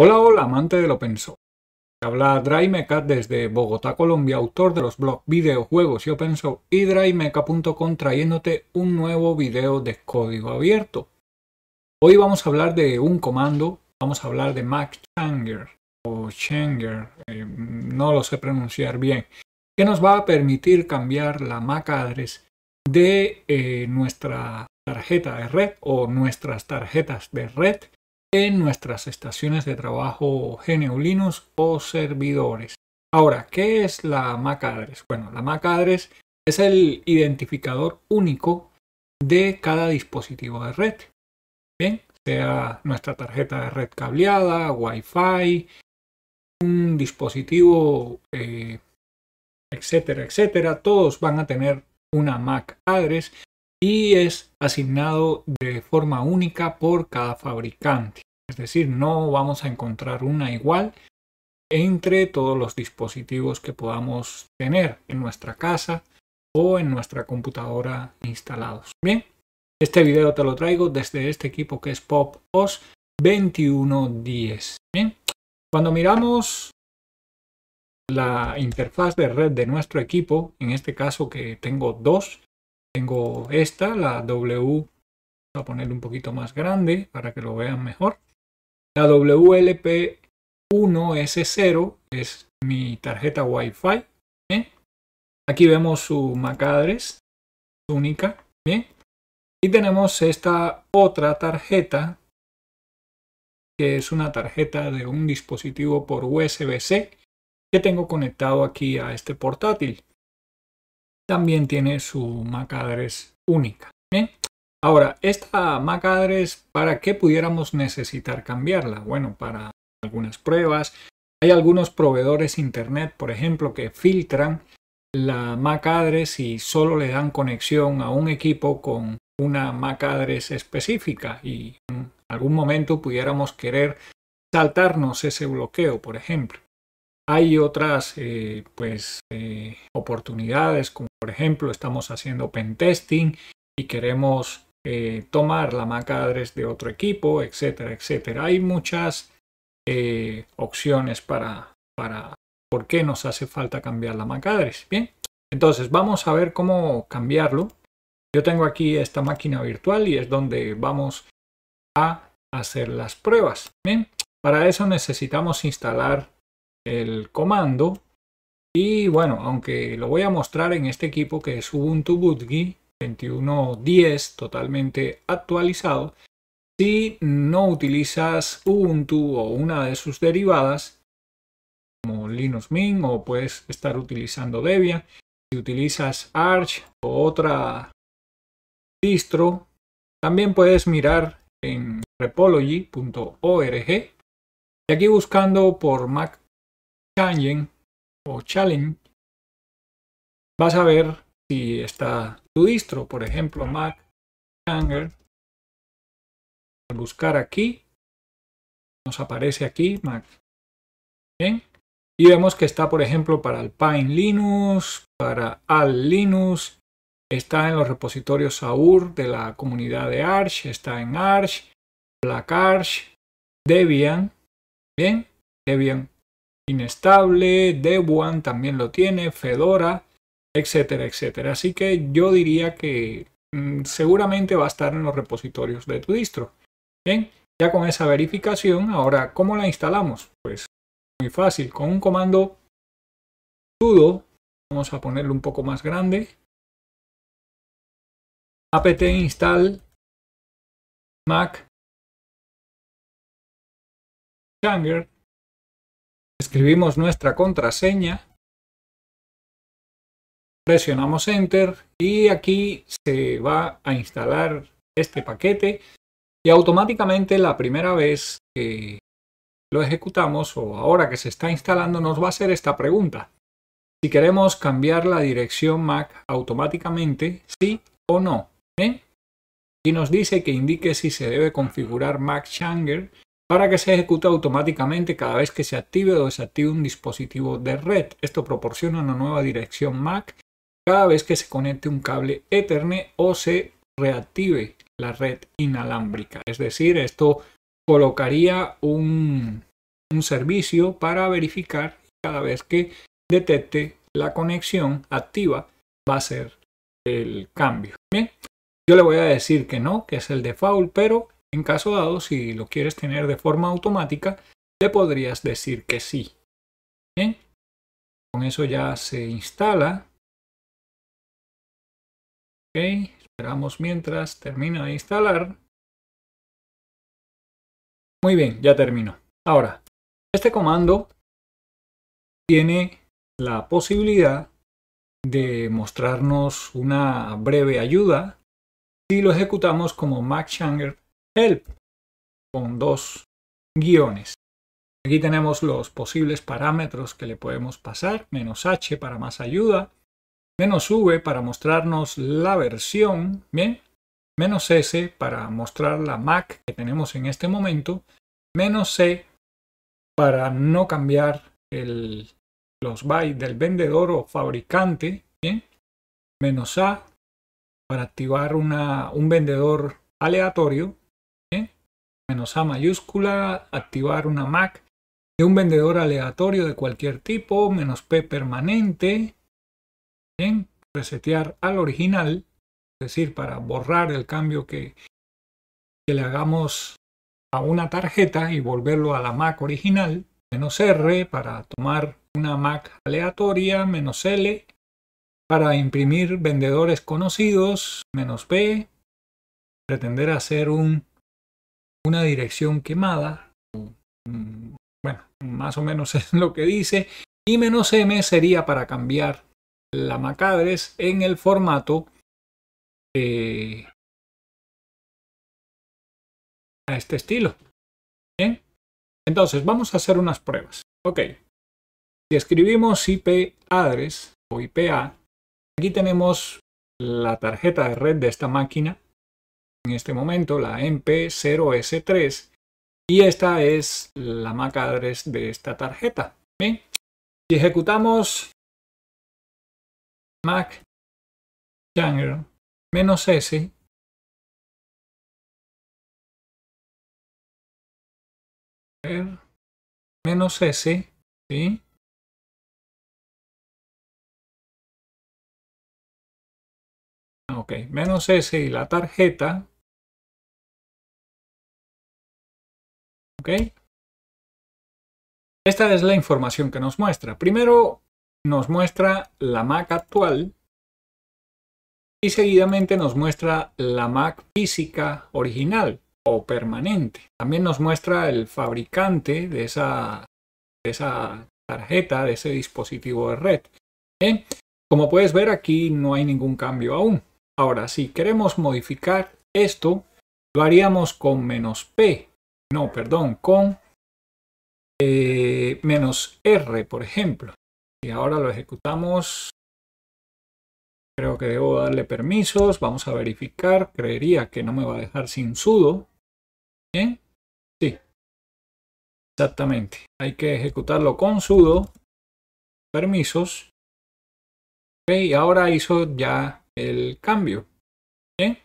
Hola, hola, amante del open source. Habla drymeca desde Bogotá, Colombia, autor de los blogs Videojuegos y Open y trayéndote un nuevo video de código abierto. Hoy vamos a hablar de un comando, vamos a hablar de MacChanger o Changer, eh, no lo sé pronunciar bien, que nos va a permitir cambiar la MAC address de eh, nuestra tarjeta de red o nuestras tarjetas de red en nuestras estaciones de trabajo GNU Linux o servidores. Ahora, ¿qué es la MAC address? Bueno, la MAC address es el identificador único de cada dispositivo de red. Bien, sea nuestra tarjeta de red cableada, Wi-Fi, un dispositivo, eh, etcétera, etcétera, todos van a tener una MAC address y es asignado de forma única por cada fabricante. Es decir, no vamos a encontrar una igual entre todos los dispositivos que podamos tener en nuestra casa o en nuestra computadora instalados. Bien, este video te lo traigo desde este equipo que es Pop OS 2110. Bien, cuando miramos la interfaz de red de nuestro equipo, en este caso que tengo dos, tengo esta, la W, voy a poner un poquito más grande para que lo vean mejor. La WLP1S0 es mi tarjeta Wi-Fi. Aquí vemos su MAC address única. Bien. Y tenemos esta otra tarjeta que es una tarjeta de un dispositivo por USB-C que tengo conectado aquí a este portátil también tiene su MAC address única. Bien. ¿eh? Ahora, esta MAC address, ¿para qué pudiéramos necesitar cambiarla? Bueno, para algunas pruebas. Hay algunos proveedores internet, por ejemplo, que filtran la MAC address y solo le dan conexión a un equipo con una MAC address específica y en algún momento pudiéramos querer saltarnos ese bloqueo, por ejemplo. Hay otras eh, pues, eh, oportunidades, como por ejemplo estamos haciendo Testing y queremos eh, tomar la macadres de otro equipo, etcétera, etcétera. Hay muchas opciones para, para por qué nos hace falta cambiar la macadres? Bien, entonces vamos a ver cómo cambiarlo. Yo tengo aquí esta máquina virtual y es donde vamos a hacer las pruebas. Bien, para eso necesitamos instalar el comando. Y bueno, aunque lo voy a mostrar en este equipo que es Ubuntu bootgie 21.10 totalmente actualizado, si no utilizas Ubuntu o una de sus derivadas, como Linux Mint o puedes estar utilizando Debian, si utilizas Arch o otra distro, también puedes mirar en repology.org y aquí buscando por Mac challenge o challenge, vas a ver si está tu distro, por ejemplo, Mac Hanger. Al buscar aquí, nos aparece aquí Mac. Bien. Y vemos que está, por ejemplo, para Alpine Linux, para Al Linux, está en los repositorios Saur de la comunidad de Arch, está en Arch, Black Arch, Debian, bien, Debian inestable, Debian también lo tiene, Fedora, etcétera, etcétera. Así que yo diría que mm, seguramente va a estar en los repositorios de tu distro. Bien, ya con esa verificación, ahora, ¿cómo la instalamos? Pues muy fácil, con un comando sudo, vamos a ponerlo un poco más grande, apt install mac changer Escribimos nuestra contraseña. Presionamos Enter y aquí se va a instalar este paquete y automáticamente la primera vez que lo ejecutamos o ahora que se está instalando nos va a hacer esta pregunta. Si queremos cambiar la dirección MAC automáticamente, sí o no. ¿eh? Y nos dice que indique si se debe configurar MAC Changer para que se ejecute automáticamente cada vez que se active o desactive un dispositivo de red. Esto proporciona una nueva dirección MAC cada vez que se conecte un cable Ethernet o se reactive la red inalámbrica. Es decir, esto colocaría un, servicio para verificar cada vez que detecte la conexión activa va a ser el cambio. Bien, yo le voy a decir que no, que es el default, pero en caso dado, si lo quieres tener de forma automática, le podrías decir que sí. Bien, con eso ya se instala. Ok, esperamos mientras termina de instalar. Muy bien, ya terminó. Ahora, este comando tiene la posibilidad de mostrarnos una breve ayuda si lo ejecutamos como MacChanger help con dos guiones. Aquí tenemos los posibles parámetros que le podemos pasar, menos h para más ayuda, menos v para mostrarnos la versión, bien, menos s para mostrar la Mac que tenemos en este momento, menos c para no cambiar el, los bytes del vendedor o fabricante, bien, menos a para activar un vendedor aleatorio, menos A mayúscula, activar una MAC de un vendedor aleatorio de cualquier tipo, menos P permanente, resetear al original, es decir, para borrar el cambio que, le hagamos a una tarjeta y volverlo a la MAC original, menos R para tomar una MAC aleatoria, menos L para imprimir vendedores conocidos, menos P. pretender hacer un una dirección quemada, mm, bueno, más o menos es lo que dice, y menos M sería para cambiar la macadres en el formato eh, a este estilo. entonces vamos a hacer unas pruebas. Ok, si escribimos IP address o IPA, aquí tenemos la tarjeta de red de esta máquina en este momento, la MP0S3, y esta es la MAC address de esta tarjeta. si ejecutamos Mac menos S, menos S, ¿sí? Ok, menos S y la tarjeta, Esta es la información que nos muestra. Primero nos muestra la Mac actual y seguidamente nos muestra la Mac física original o permanente. También nos muestra el fabricante de esa, tarjeta, de ese dispositivo de red. Como puedes ver aquí no hay ningún cambio aún. Ahora, si queremos modificar esto, lo haríamos con menos P no, perdón, con eh, menos R, por ejemplo. Y ahora lo ejecutamos. Creo que debo darle permisos. Vamos a verificar. Creería que no me va a dejar sin sudo. Sí. Exactamente. Hay que ejecutarlo con sudo. Permisos. y ahora hizo ya el cambio. ¿Bien?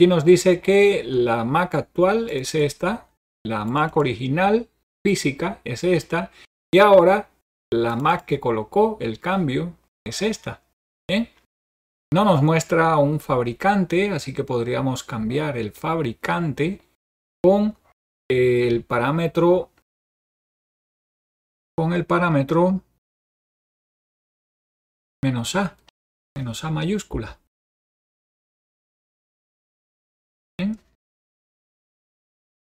nos dice que la Mac actual es esta, la Mac original física es esta y ahora la Mac que colocó el cambio es esta. ¿eh? No nos muestra un fabricante, así que podríamos cambiar el fabricante con eh, el parámetro con el parámetro menos a, menos a mayúscula.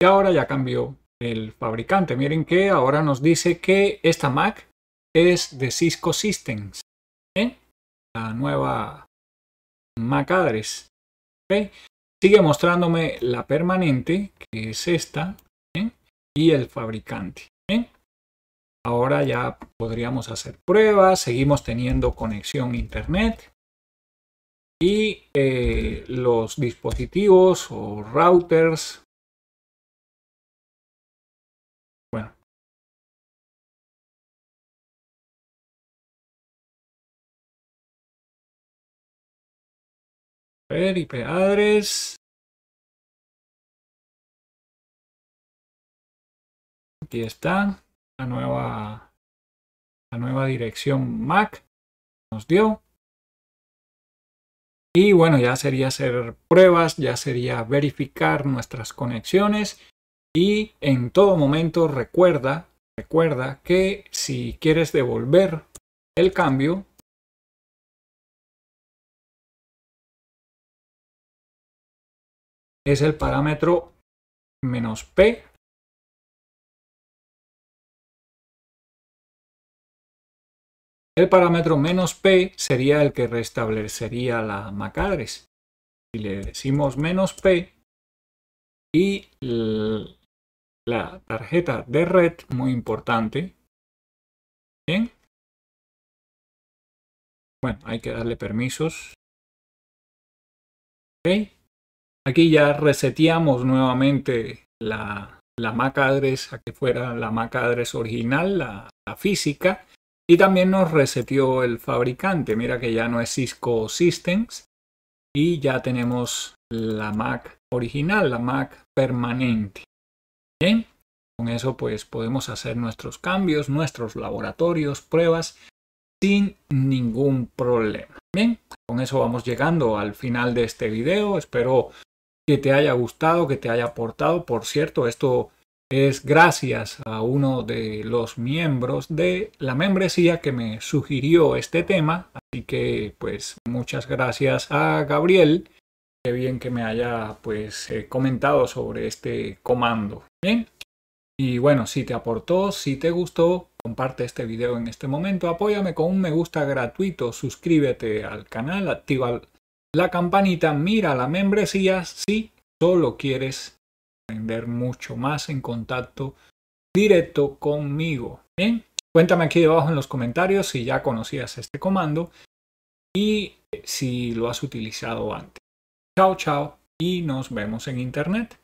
ahora ya cambió el fabricante. Miren que ahora nos dice que esta Mac es de Cisco Systems. ¿eh? La nueva Mac Address. Sigue mostrándome la permanente, que es esta, ¿eh? y el fabricante. ¿eh? Ahora ya podríamos hacer pruebas, seguimos teniendo conexión Internet y los dispositivos o routers IP address. Aquí está la nueva, la nueva dirección MAC nos dio. Y bueno, ya sería hacer pruebas, ya sería verificar nuestras conexiones y en todo momento recuerda, recuerda que si quieres devolver el cambio, es el parámetro menos p El parámetro menos p sería el que restablecería la MACADRES. Si le decimos menos p y la tarjeta de red, muy importante. Bien. Bueno, hay que darle permisos. Aquí ya reseteamos nuevamente la, MAC address a que fuera la MAC address original, la, física, y también nos reseteó el fabricante. Mira que ya no es Cisco Systems y ya tenemos la MAC original, la MAC permanente. Bien, con eso pues podemos hacer nuestros cambios, nuestros laboratorios, pruebas sin ningún problema. Bien, con eso vamos llegando al final de este video. Espero que te haya gustado, que te haya aportado. Por cierto, esto es gracias a uno de los miembros de la membresía que me sugirió este tema. Así que pues muchas gracias a Gabriel. Qué bien que me haya pues eh, comentado sobre este comando. Bien. Y bueno, si te aportó, si te gustó, comparte este video en este momento, apóyame con un me gusta gratuito, suscríbete al canal, activa la campanita mira la membresía si solo quieres aprender mucho más en contacto directo conmigo. Bien, cuéntame aquí debajo en los comentarios si ya conocías este comando y si lo has utilizado antes. Chao, chao y nos vemos en internet.